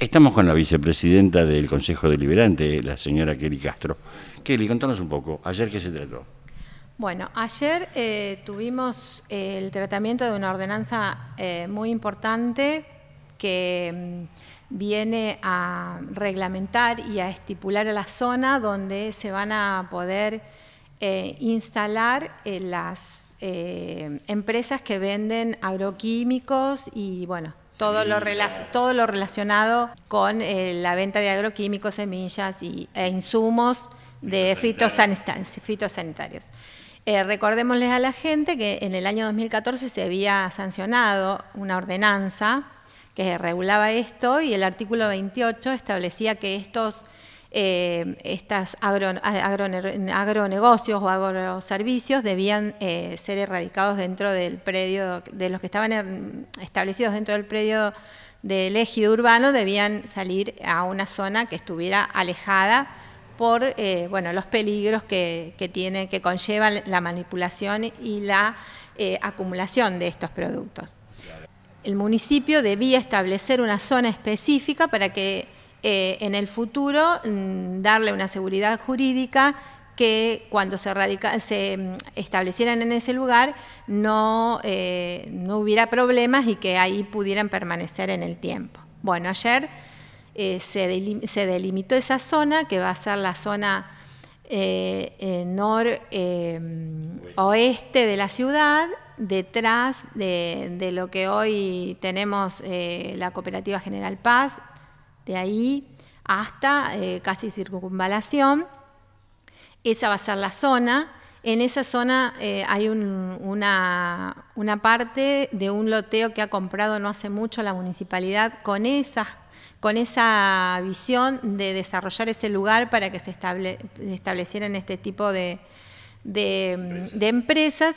Estamos con la vicepresidenta del Consejo Deliberante, la señora Kelly Castro. Kelly, contanos un poco, ¿ayer qué se trató? Bueno, ayer eh, tuvimos el tratamiento de una ordenanza eh, muy importante que mm, viene a reglamentar y a estipular a la zona donde se van a poder eh, instalar las empresas que venden agroquímicos y, bueno, todo lo, relacionado con eh, la venta de agroquímicos, semillas e insumos de fitosanitarios. fitosanitarios. Eh, recordémosles a la gente que en el año 2014 se había sancionado una ordenanza que regulaba esto y el artículo 28 establecía que estos eh, estas agronegocios o agroservicios debían eh, ser erradicados dentro del predio, de los que estaban establecidos dentro del predio del ejido urbano, debían salir a una zona que estuviera alejada por eh, bueno, los peligros que, tiene, que conllevan la manipulación y la eh, acumulación de estos productos. El municipio debía establecer una zona específica para que eh, en el futuro mm, darle una seguridad jurídica que cuando se, radica, mm, establecieran en ese lugar eh, no, hubiera problemas y que ahí pudieran permanecer en el tiempo. Bueno, ayer eh, se, delimitó esa zona que va a ser la zona noroeste de la ciudad detrás de, lo que hoy tenemos la Cooperativa General Paz, de ahí hasta eh, casi circunvalación. Esa va a ser la zona. En esa zona eh, hay una, parte de un loteo que ha comprado no hace mucho la municipalidad con esa, con esa visión de desarrollar ese lugar para que se establecieran este tipo de, de empresas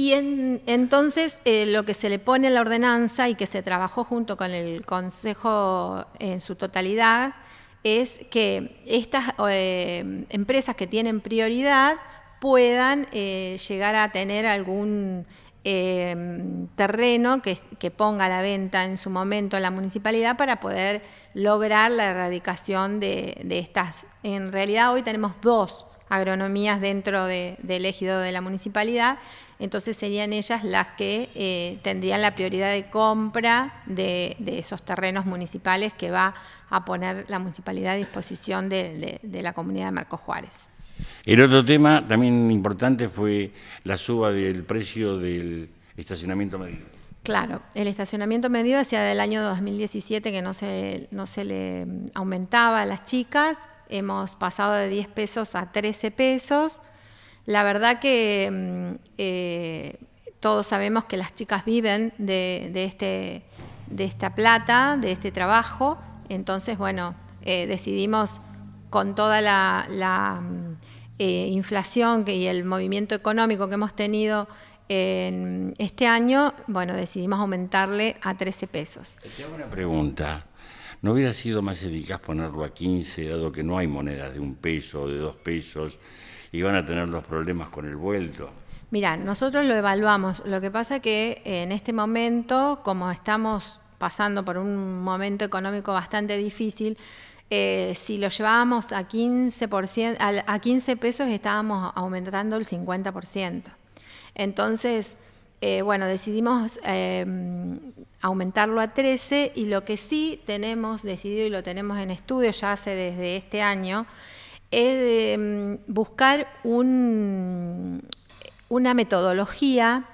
y entonces eh, lo que se le pone en la ordenanza y que se trabajó junto con el Consejo en su totalidad es que estas eh, empresas que tienen prioridad puedan eh, llegar a tener algún terreno que, ponga a la venta en su momento la municipalidad para poder lograr la erradicación de, estas. En realidad hoy tenemos dos agronomías dentro del ejido de la municipalidad, entonces serían ellas las que eh, tendrían la prioridad de compra de, esos terrenos municipales que va a poner la municipalidad a disposición de, la comunidad de Marcos Juárez. El otro tema también importante fue la suba del precio del estacionamiento medido. Claro, el estacionamiento medido hacia del año 2017 que no se, no se le aumentaba a las chicas, hemos pasado de 10 pesos a 13 pesos la verdad que mm, eh, todos sabemos que las chicas viven de, este, de esta plata, de este trabajo, entonces, bueno, eh, decidimos con toda la, mm, eh, inflación que, y el movimiento económico que hemos tenido en este año, bueno, decidimos aumentarle a 13 pesos. Te hago una pregunta. ¿No hubiera sido más eficaz ponerlo a 15, dado que no hay monedas de un peso o de dos pesos y van a tener los problemas con el vuelto? Mira, nosotros lo evaluamos. Lo que pasa que eh, en este momento, como estamos pasando por un momento económico bastante difícil, eh, si lo llevábamos a 15%, a 15 pesos estábamos aumentando el 50%. Entonces, eh, bueno, decidimos em, aumentarlo a 13 y lo que sí tenemos decidido y lo tenemos en estudio ya hace desde este año es em, buscar una metodología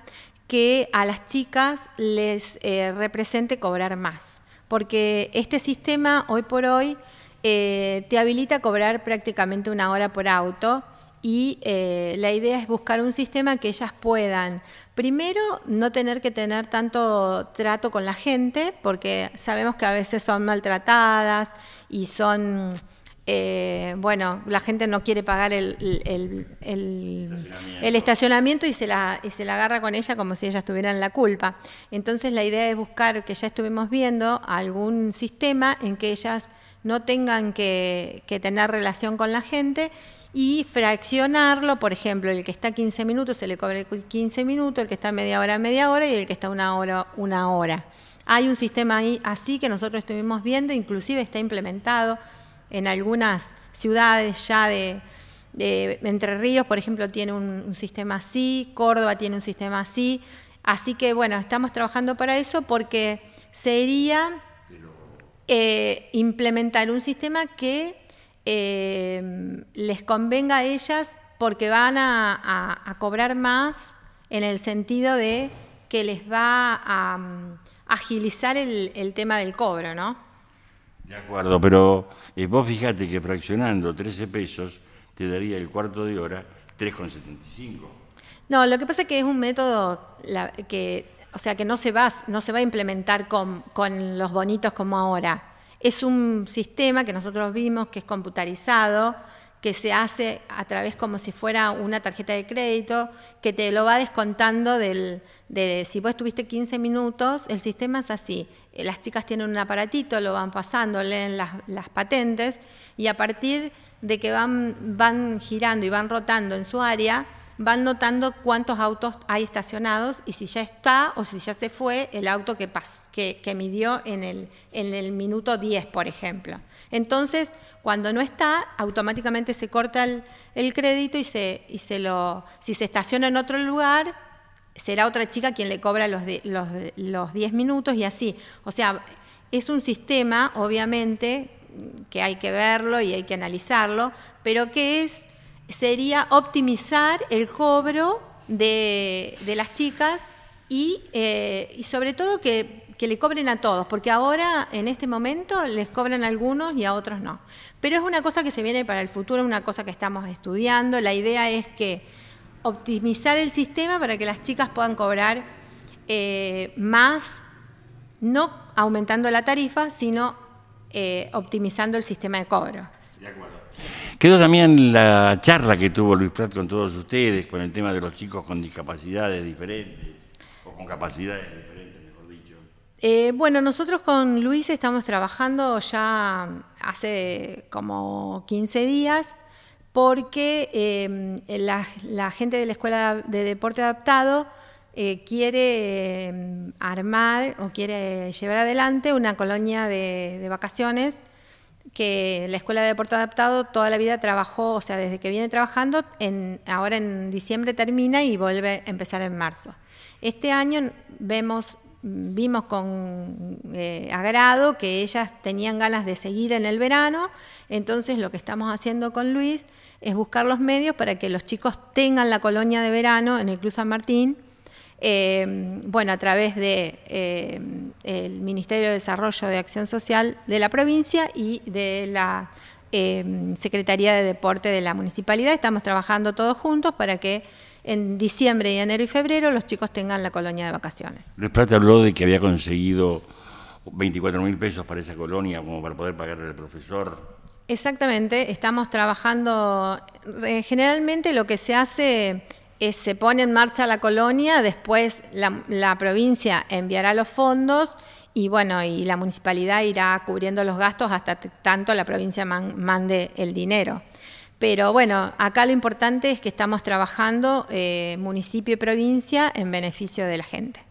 que a las chicas les eh, represente cobrar más, porque este sistema hoy por hoy eh, te habilita a cobrar prácticamente una hora por auto y eh, la idea es buscar un sistema que ellas puedan, primero, no tener que tener tanto trato con la gente, porque sabemos que a veces son maltratadas y son, eh, bueno, la gente no quiere pagar el, estacionamiento. y, se la, se la agarra con ella como si ellas tuvieran la culpa. Entonces la idea es buscar, que ya estuvimos viendo, algún sistema en que ellas no tengan que tener relación con la gente y fraccionarlo, por ejemplo, el que está 15 minutos se le cobre 15 minutos, el que está media hora, media hora y el que está una hora, una hora. Hay un sistema así que nosotros estuvimos viendo, inclusive está implementado en algunas ciudades ya de, Entre Ríos, por ejemplo, tiene un, sistema así, Córdoba tiene un sistema así. Así que bueno, estamos trabajando para eso porque sería eh, implementar un sistema que Em, les convenga a ellas porque van a, cobrar más en el sentido de que les va a mm, agilizar el, tema del cobro, ¿no? De acuerdo, pero eh, vos fijate que fraccionando 13 pesos te daría el cuarto de hora 3,75. No, lo que pasa es que es un método que, o sea, que no se va, no se va a implementar con los bonitos como ahora es un sistema que nosotros vimos que es computarizado, que se hace a través como si fuera una tarjeta de crédito, que te lo va descontando del, de si vos estuviste 15 minutos, el sistema es así. Las chicas tienen un aparatito, lo van pasando, leen las, patentes y a partir de que van girando y van rotando en su área, van notando cuántos autos hay estacionados y si ya está o si ya se fue el auto que, que, midió en el, en el minuto 10, por ejemplo. Entonces, cuando no está, automáticamente se corta el, crédito y, se, y se lo, si se estaciona en otro lugar, será otra chica quien le cobra los, de, los, los 10 minutos y así. O sea, es un sistema, obviamente, que hay que verlo y hay que analizarlo, pero que es sería optimizar el cobro de, las chicas y, eh, sobre todo que, le cobren a todos, porque ahora en este momento les cobran a algunos y a otros no. Pero es una cosa que se viene para el futuro, una cosa que estamos estudiando. La idea es que optimizar el sistema para que las chicas puedan cobrar eh, más, no aumentando la tarifa, sino eh, optimizando el sistema de cobro. De acuerdo. Quedó también la charla que tuvo Luis Prat con todos ustedes, con el tema de los chicos con discapacidades diferentes, o con capacidades diferentes, mejor dicho. Eh, bueno, nosotros con Luis estamos trabajando ya hace como 15 días, porque eh, la, gente de la Escuela de Deporte Adaptado eh, quiere armar o quiere llevar adelante una colonia de, de vacaciones que la Escuela de Deporte Adaptado toda la vida trabajó, o sea, desde que viene trabajando, en, ahora en diciembre termina y vuelve a empezar en marzo. Este año vemos, vimos con eh, agrado que ellas tenían ganas de seguir en el verano, entonces lo que estamos haciendo con Luis es buscar los medios para que los chicos tengan la colonia de verano en el Club San Martín Em, bueno, a través del em, Ministerio de Desarrollo de Acción Social de la provincia y de la em, Secretaría de Deporte de la Municipalidad. Estamos trabajando todos juntos para que en diciembre enero y febrero los chicos tengan la colonia de vacaciones. Luis Plata habló de que había conseguido 24 mil pesos para esa colonia como para poder pagarle al profesor. Exactamente, estamos trabajando, eh, generalmente lo que se hace eh, se pone en marcha la colonia, después la, provincia enviará los fondos y bueno, y la municipalidad irá cubriendo los gastos hasta tanto la provincia mande el dinero. Pero bueno, acá lo importante es que estamos trabajando eh, municipio y provincia en beneficio de la gente.